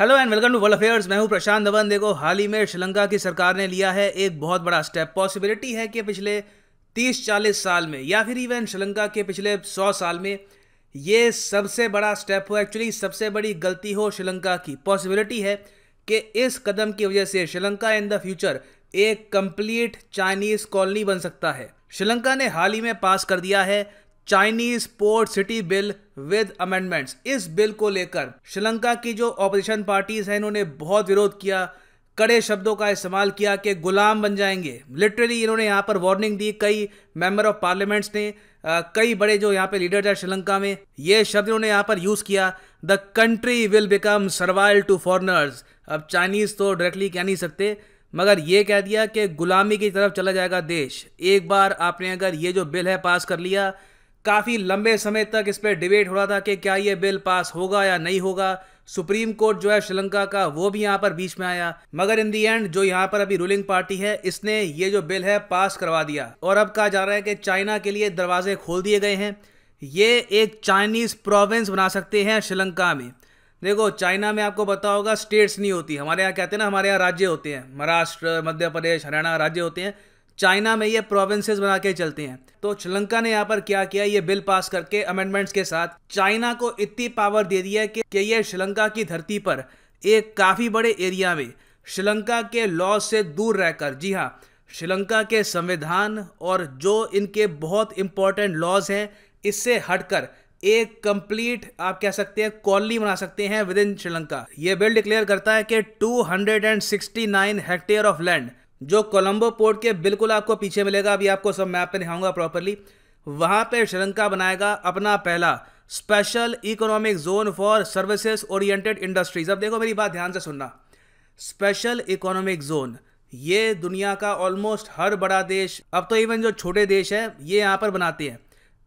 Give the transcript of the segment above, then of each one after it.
hello and welcome to world affairs मैं हूं प्रशांत धवन देखो हाल ही में श्रीलंका की सरकार ने लिया है एक बहुत बड़ा स्टेप पॉसिबिलिटी है कि पिछले 30-40 साल में या फिर इवन श्रीलंका के पिछले 100 साल में ये सबसे बड़ा स्टेप हो एक्चुअली सबसे बड़ी गलती हो श्रीलंका की पॉसिबिलिटी है कि इस कदम की वजह से श्रीलंका इन द फ्यूचर एक कंप्लीट चाइनीज कॉलोनी बन सकता है श्रीलंका ने हाल ही में पास कर दिया है Chinese port city bill with amendments इस बिल को लेकर श्रीलंका की जो ऑपोजिशन पार्टीज हैं इन्होंने बहुत विरोध किया कड़े शब्दों का इस्तेमाल किया कि गुलाम बन जाएंगे लिटरली इन्होंने यहाँ पर वार्निंग दी कई मेंबर ऑफ पार्लियामेंट्स ने आ, कई बड़े जो यहाँ पे लीडर हैं श्रीलंका में ये शब्द इन्होंने यहाँ पर यूज़ किया the country will become servile to foreigners अब चाइनीज़ तो डायरेक्टली कह नहीं सकते मगर ये कह दिया कि गुलामी की तरफ चला जाएगा देश एक बार आपने अगर ये जो बिल है पास कर लिया काफ़ी लंबे समय तक इस पर डिबेट हो रहा था कि क्या ये बिल पास होगा या नहीं होगा सुप्रीम कोर्ट जो है श्रीलंका का वो भी यहाँ पर बीच में आया मगर इन दी एंड जो यहाँ पर अभी रूलिंग पार्टी है इसने ये जो बिल है पास करवा दिया और अब कहा जा रहा है कि चाइना के लिए दरवाजे खोल दिए गए हैं ये एक चाइनीज़ प्रोविंस बना सकते हैं श्रीलंका में देखो चाइना में आपको बता होगा स्टेट्स नहीं होती हमारे यहाँ कहते हैं ना हमारे यहाँ राज्य होते हैं महाराष्ट्र मध्य प्रदेश हरियाणा राज्य होते हैं चाइना में ये प्रोविंसेस बना के चलते हैं तो श्रीलंका ने यहाँ पर क्या किया ये बिल पास करके अमेंडमेंट्स के साथ चाइना को इतनी पावर दे दी है कि, कि ये श्रीलंका की धरती पर एक काफ़ी बड़े एरिया में श्रीलंका के लॉ से दूर रहकर जी हाँ श्रीलंका के संविधान और जो इनके बहुत इंपॉर्टेंट लॉज हैं इससे हटकर एक कंप्लीट आप कह सकते हैं कॉलोनी बना सकते हैं विद इन श्रीलंका ये बिल डिक्लेयर करता है कि 269 हेक्टेयर ऑफ लैंड जो कोलंबो पोर्ट के बिल्कुल आपको पीछे मिलेगा अभी आपको सब मैप पे दिखाऊंगा प्रॉपरली वहाँ पे श्रीलंका बनाएगा अपना पहला special economic zone for services oriented industries अब देखो मेरी बात ध्यान से सुनना स्पेशल इकोनॉमिक जोन ये दुनिया का ऑलमोस्ट हर बड़ा देश अब तो इवन जो छोटे देश हैं ये यहाँ पर बनाते हैं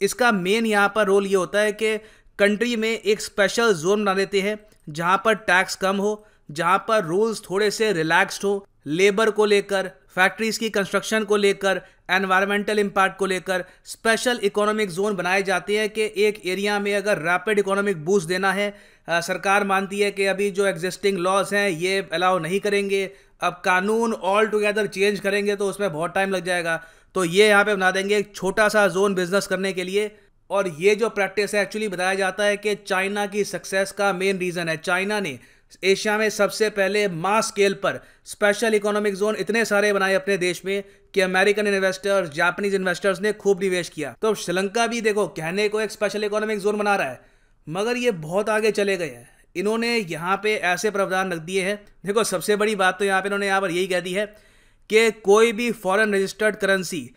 इसका मेन यहाँ पर रोल ये होता है कि कंट्री में एक स्पेशल जोन बना देते हैं जहाँ पर टैक्स कम हो जहाँ पर रूल्स थोड़े से रिलैक्स्ड हो लेबर को लेकर फैक्ट्रीज की कंस्ट्रक्शन को लेकर एनवायरमेंटल इम्पैक्ट को लेकर स्पेशल इकोनॉमिक जोन बनाए जाते हैं कि एक एरिया में अगर रैपिड इकोनॉमिक बूस्ट देना है आ, सरकार मानती है कि अभी जो एग्जिस्टिंग लॉज हैं ये अलाउ नहीं करेंगे अब कानून ऑल टुगेदर चेंज करेंगे तो उसमें बहुत टाइम लग जाएगा तो ये यहाँ पे बना देंगे एक छोटा सा जोन बिजनेस करने के लिए और ये जो प्रैक्टिस है एक्चुअली बताया जाता है कि चाइना की सक्सेस का मेन रीज़न है चाइना ने एशिया में सबसे पहले मास स्केल पर स्पेशल इकोनॉमिक जोन इतने सारे बनाए अपने देश में कि अमेरिकन इन्वेस्टर्स जापानीज इन्वेस्टर्स ने खूब निवेश किया तो श्रीलंका भी देखो कहने को एक स्पेशल इकोनॉमिक जोन बना रहा है मगर ये बहुत आगे चले गए हैं इन्होंने यहाँ पे ऐसे प्रावधान रख दिए हैं देखो सबसे बड़ी बात तो यहाँ पे इन्होंने यहाँ पर यही कह दी है कि कोई भी फॉरेन रजिस्टर्ड करेंसी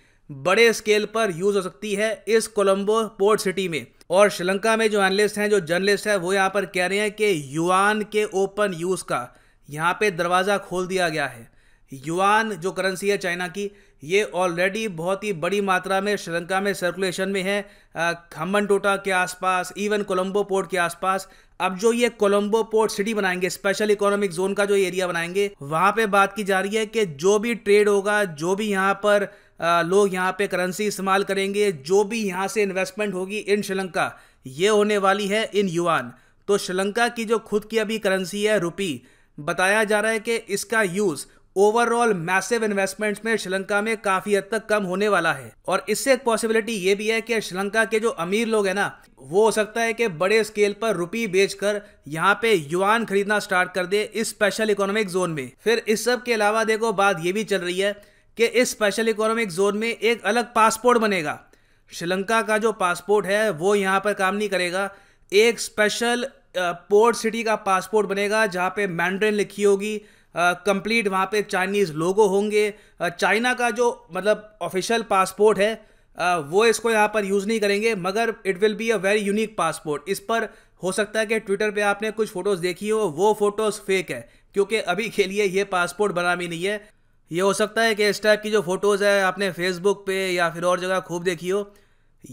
बड़े स्केल पर यूज़ हो सकती है इस कोलंबो पोर्ट सिटी में और श्रीलंका में जो एनलिस्ट हैं जो जर्नलिस्ट हैं वो यहाँ पर कह रहे हैं कि युआन के ओपन यूज़ का यहाँ पे दरवाज़ा खोल दिया गया है युआन जो करेंसी है चाइना की ये ऑलरेडी बहुत ही बड़ी मात्रा में श्रीलंका में सर्कुलेशन में है खम्बन टोटा के आसपास इवन कोलंबो पोर्ट के आसपास अब जो ये कोलंबो पोर्ट सिटी बनाएंगे स्पेशल इकोनॉमिक जोन का जो एरिया बनाएंगे वहाँ पे बात की जा रही है कि जो भी ट्रेड होगा जो भी यहाँ पर लोग यहाँ पे करेंसी इस्तेमाल करेंगे जो भी यहाँ से इन्वेस्टमेंट होगी इन श्रीलंका ये होने वाली है इन युआन तो श्रीलंका की जो खुद की अभी करेंसी है रुपी बताया जा रहा है कि इसका यूज़ ओवरऑल मैसिव इन्वेस्टमेंट्स में श्रीलंका में काफ़ी हद तक कम होने वाला है और इससे एक पॉसिबिलिटी ये भी है कि श्रीलंका के जो अमीर लोग हैं ना वो हो सकता है कि बड़े स्केल पर रुपी बेचकर यहाँ पे युआन खरीदना स्टार्ट कर दे इस स्पेशल इकोनॉमिक जोन में फिर इस सब के अलावा देखो बात ये भी चल रही है कि इस स्पेशल इकोनॉमिक जोन में एक अलग पासपोर्ट बनेगा श्रीलंका का जो पासपोर्ट है वो यहाँ पर काम नहीं करेगा एक स्पेशल पोर्ट सिटी का पासपोर्ट बनेगा जहाँ पे मैंड्रेन लिखी होगी कंप्लीट वहाँ पे चाइनीज़ लोगो होंगे चाइना का जो मतलब ऑफिशियल पासपोर्ट है वो इसको यहाँ पर यूज़ नहीं करेंगे मगर it will be a very unique passport इस पर हो सकता है कि ट्विटर पे आपने कुछ फ़ोटोज़ देखी हो वो फ़ोटोज़ फेक है क्योंकि अभी के लिए ये पासपोर्ट बना भी नहीं है ये हो सकता है कि इस टाइप की जो फ़ोटोज़ है आपने फेसबुक पे या फिर और जगह खूब देखी हो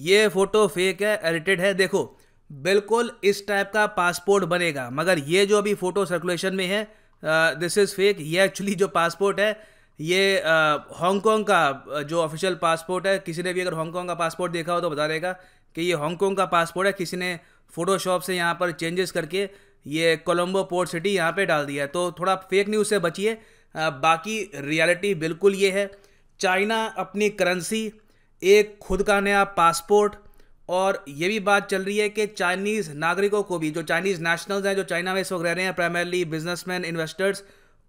ये फ़ोटो फेक है एडिटेड है देखो बिल्कुल इस टाइप का पासपोर्ट बनेगा मगर ये जो अभी फ़ोटो सर्कुलेशन में है दिस इज़ फेक ये एक्चुअली जो पासपोर्ट है ये हांगकॉन्ग का जो ऑफिशियल पासपोर्ट है किसी ने भी अगर हांगकॉन्ग का पासपोर्ट देखा हो तो बता देगा कि ये हांगकॉन्ग का पासपोर्ट है किसी ने फ़ोटोशॉप से यहाँ पर चेंजेस करके ये कोलम्बो पोर्ट सिटी यहाँ पे डाल दिया है तो थोड़ा फेक न्यूज़ से बचिए बाकी रियलिटी बिल्कुल ये है चाइना अपनी करेंसी एक खुद का नया पासपोर्ट और ये भी बात चल रही है कि चाइनीज़ नागरिकों को भी जो चाइनीज़ नेशनल्स हैं जो चाइना में इस वक्त रह रहे हैं प्राइमरली बिजनेसमैन इन्वेस्टर्स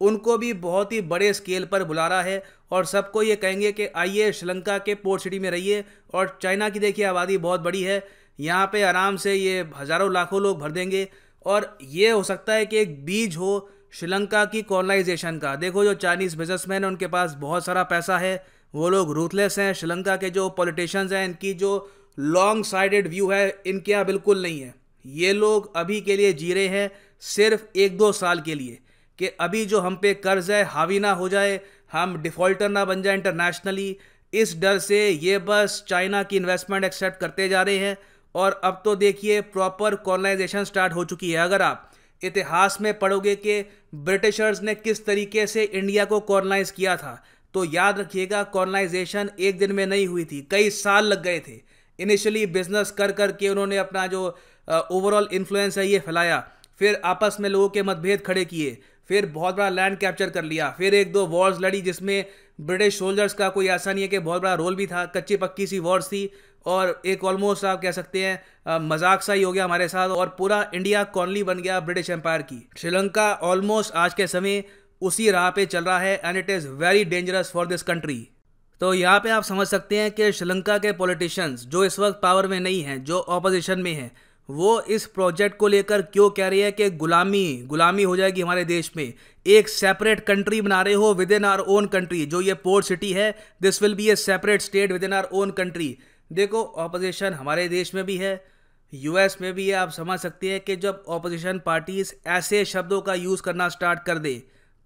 उनको भी बहुत ही बड़े स्केल पर बुला रहा है और सबको ये कहेंगे कि आइए श्रीलंका के पोर्ट सिटी में रहिए और चाइना की देखिए आबादी बहुत बड़ी है यहाँ पे आराम से ये हज़ारों लाखों लोग भर देंगे और ये हो सकता है कि एक बीज हो श्रीलंका की कॉलोनाइजेशन का देखो जो चाइनीज़ बिजनेसमैन हैं उनके पास बहुत सारा पैसा है वो लोग रूथलेस हैं श्रीलंका के जो पॉलिटिशियंस हैं इनकी जो लॉन्ग साइडेड व्यू है इनके यहाँ बिल्कुल नहीं है ये लोग अभी के लिए जी रहे हैं सिर्फ एक दो साल के लिए कि अभी जो हम पे कर्ज है हावी ना हो जाए हम डिफ़ॉल्टर ना बन जाए इंटरनेशनली इस डर से ये बस चाइना की इन्वेस्टमेंट एक्सेप्ट करते जा रहे हैं और अब तो देखिए प्रॉपर कॉलोनाइजेशन स्टार्ट हो चुकी है अगर आप इतिहास में पढ़ोगे कि ब्रिटिशर्स ने किस तरीके से इंडिया को कॉर्नलाइज किया था तो याद रखिएगा कॉर्नलाइजेशन एक दिन में नहीं हुई थी कई साल लग गए थे इनिशियली बिजनेस कर कर के उन्होंने अपना जो ओवरऑल इन्फ्लुएंस है ये फैलाया फिर आपस में लोगों के मतभेद खड़े किए फिर बहुत बड़ा लैंड कैप्चर कर लिया फिर एक दो वॉर्स लड़ी जिसमें ब्रिटिश सोल्जर्स का कोई ऐसा नहीं है कि बहुत बड़ा रोल भी था कच्ची पक्की सी वॉर्स थी और एक ऑलमोस्ट आप कह सकते हैं मजाक सा ही हो गया हमारे साथ और पूरा इंडिया कॉलोनी बन गया ब्रिटिश एम्पायर की श्रीलंका ऑलमोस्ट आज के समय उसी राह पे चल रहा है and it is very dangerous for this country तो यहाँ पे आप समझ सकते हैं कि श्रीलंका के पॉलिटिशियंस जो इस वक्त पावर में नहीं हैं जो ऑपोजिशन में हैं वो इस प्रोजेक्ट को लेकर क्यों कह रही है कि गुलामी गुलामी हो जाएगी हमारे देश में एक सेपरेट कंट्री बना रहे हो within our own country जो ये पोर्ट सिटी है this will be a separate state within our own country देखो ऑपोजिशन हमारे देश में भी है यूएस में भी है आप समझ सकते हैं कि जब ऑपोजिशन पार्टीज ऐसे शब्दों का यूज़ करना स्टार्ट कर दे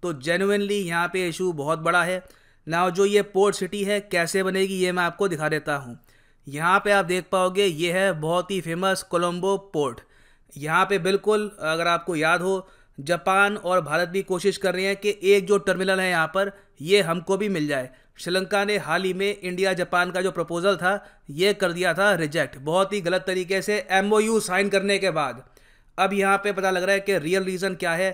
तो जेनुनली यहाँ पे इशू बहुत बड़ा है ना जो ये पोर्ट सिटी है कैसे बनेगी ये मैं आपको दिखा देता हूँ यहाँ पे आप देख पाओगे ये है बहुत ही फेमस कोलम्बो पोर्ट यहाँ पे बिल्कुल अगर आपको याद हो जापान और भारत भी कोशिश कर रहे हैं कि एक जो टर्मिनल है यहाँ पर ये हमको भी मिल जाए श्रीलंका ने हाल ही में इंडिया जापान का जो प्रपोजल था ये कर दिया था रिजेक्ट बहुत ही गलत तरीके से एम साइन करने के बाद अब यहाँ पे पता लग रहा है कि रियल रीज़न क्या है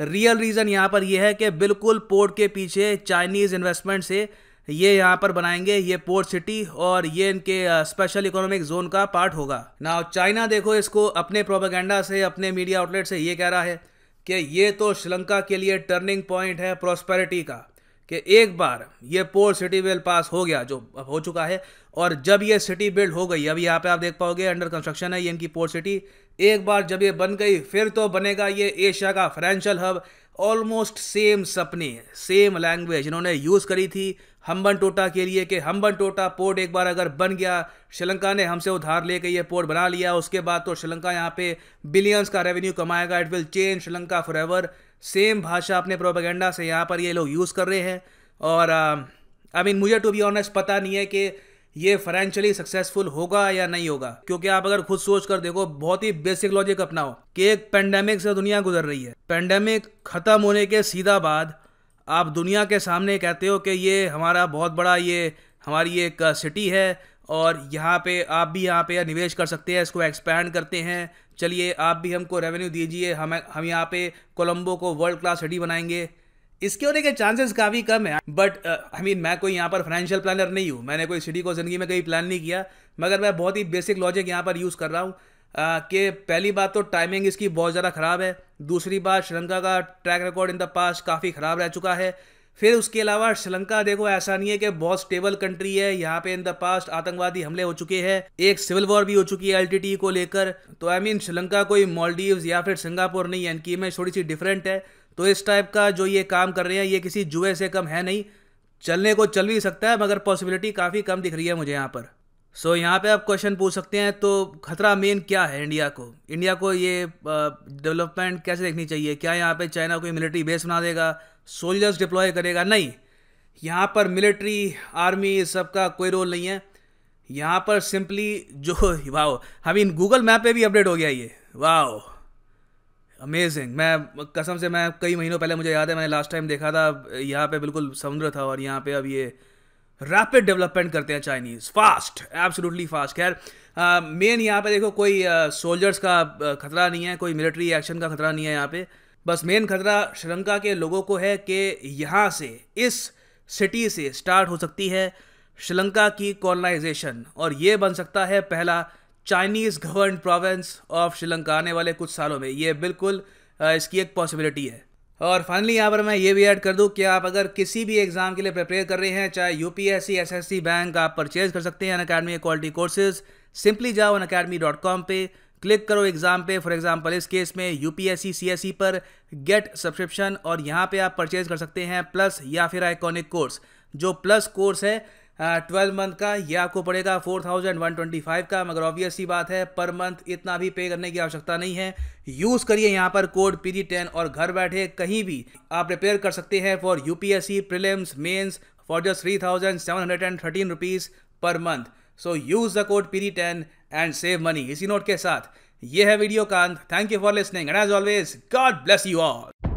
रियल रीज़न यहाँ पर यह है कि बिल्कुल पोर्ट के पीछे चाइनीज़ इन्वेस्टमेंट से ये यहाँ पर बनाएंगे ये पोर्ट सिटी और ये इनके स्पेशल इकोनॉमिक जोन का पार्ट होगा ना चाइना देखो इसको अपने प्रोपागेंडा से अपने मीडिया आउटलेट से ये कह रहा है कि ये तो श्रीलंका के लिए टर्निंग पॉइंट है प्रॉस्पेरिटी का कि एक बार ये पोर्ट सिटी बिल पास हो गया जो हो चुका है और जब ये सिटी बिल्ड हो गई अभी यहाँ पे आप देख पाओगे अंडर कंस्ट्रक्शन है ये इनकी पोर्ट सिटी एक बार जब ये बन गई फिर तो बनेगा ये एशिया का फाइनेंशियल हब ऑलमोस्ट सेम सपने सेम लैंग्वेज इन्होंने यूज़ करी थी हम्बन टोटा के लिए कि हम्बन टोटा पोर्ट एक बार अगर बन गया श्रीलंका ने हमसे उधार लेके ये पोर्ट बना लिया उसके बाद तो श्रीलंका यहाँ पे बिलियंस का रेवेन्यू कमाएगा it will change Sri Lanka forever same भाषा अपने प्रोपागेंडा से यहाँ पर ये लोग यूज़ कर रहे हैं और आई मीन मुझे टू बी ऑनेस्ट पता नहीं है कि ये फाइनेंशियली सक्सेसफुल होगा या नहीं होगा क्योंकि आप अगर खुद सोच कर देखो बहुत ही बेसिक लॉजिक अपनाओ कि एक पेंडेमिक से दुनिया गुजर रही है पेंडेमिक ख़त्म होने के सीधा बाद आप दुनिया के सामने कहते हो कि ये हमारा बहुत बड़ा ये हमारी एक सिटी है और यहाँ पे आप भी यहाँ पे निवेश कर सकते हैं इसको एक्सपैंड करते हैं चलिए आप भी हमको रेवेन्यू दीजिए हम हम यहाँ पे कोलंबो को वर्ल्ड क्लास सिटी बनाएंगे इसके होने के चांसेस काफ़ी कम है बट आई मीन मैं कोई यहाँ पर फाइनेंशियल प्लानर नहीं हूँ मैंने कोई सिटी को ज़िंदगी में कहीं प्लान नहीं किया मगर मैं बहुत ही बेसिक लॉजिक यहाँ पर यूज़ कर रहा हूँ uh, कि पहली बात तो टाइमिंग इसकी बहुत ज़्यादा ख़राब है दूसरी बात श्रीलंका का track record in the past काफ़ी ख़राब रह चुका है फिर उसके अलावा श्रीलंका देखो ऐसा नहीं है कि बहुत स्टेबल कंट्री है यहाँ पे इन द पास्ट आतंकवादी हमले हो चुके हैं एक सिविल वॉर भी हो चुकी है एलटीटी को लेकर तो I I mean mean, Sri Lanka कोई मॉलडीव या फिर सिंगापुर नहीं है इनकी इमेज थोड़ी सी डिफरेंट है तो इस टाइप का जो ये काम कर रहे हैं ये किसी जुए से कम है नहीं चलने को चल भी सकता है मगर पॉसिबिलिटी काफ़ी कम दिख रही है मुझे यहाँ पर सो so, यहाँ पे आप क्वेश्चन पूछ सकते हैं तो खतरा मेन क्या है इंडिया को इंडिया को ये डेवलपमेंट कैसे देखनी चाहिए क्या यहाँ पे चाइना कोई मिलिट्री बेस बना देगा सोल्जर्स डिप्लॉय करेगा नहीं यहाँ पर मिलिट्री आर्मी सबका कोई रोल नहीं है यहाँ पर सिंपली जो वाह आई मीन गूगल मैप पे भी अपडेट हो गया ये वाह अमेजिंग मैं कसम से मैं कई महीनों पहले मुझे याद है मैंने लास्ट टाइम देखा था यहाँ पे बिल्कुल समुद्र था और यहाँ पे अब ये रैपिड डेवलपमेंट करते हैं चाइनीज़ फास्ट एब्सोल्युटली फास्ट खैर मेन uh, यहाँ पे देखो कोई सोल्जर्स uh, का uh, खतरा नहीं है कोई मिलिट्री एक्शन का खतरा नहीं है यहाँ पे बस मेन खतरा श्रीलंका के लोगों को है कि यहाँ से इस सिटी से स्टार्ट हो सकती है श्रीलंका की कॉलोनाइजेशन और ये बन सकता है पहला Chinese govern province of Sri Lanka आने वाले कुछ सालों में ये बिल्कुल इसकी एक पॉसिबिलिटी है और फाइनली यहाँ पर मैं ये भी ऐड कर दूँ कि आप अगर किसी भी एग्ज़ाम के लिए प्रिपेयर कर रहे हैं चाहे U P S C bank आप परचेज कर सकते हैं Unacademy quality courses simply जाओ अन अकेडमी डॉट कॉम पर क्लिक करो एग्ज़ाम पे फॉर एग्जांपल इस केस में यू पी एस सी पर गेट सब्सक्रिप्शन और यहाँ पे आप परचेज कर सकते हैं प्लस या फिर आइकॉनिक कोर्स जो प्लस कोर्स है ट्वेल्व मंथ का ये आपको पड़ेगा four thousand one twenty five का मगर ऑब्वियस ही बात है पर मंथ इतना भी पे करने की आवश्यकता नहीं है यूज़ करिए यहाँ पर कोड पी टेन और घर बैठे कहीं भी आप प्रिपेयर कर सकते हैं for U P S C prelims mains for just three thousand seven hundred and thirteen rupees per month so use the code P ten and save money इसी नोट के साथ ये है वीडियो कांत thank you for listening and as always God bless you all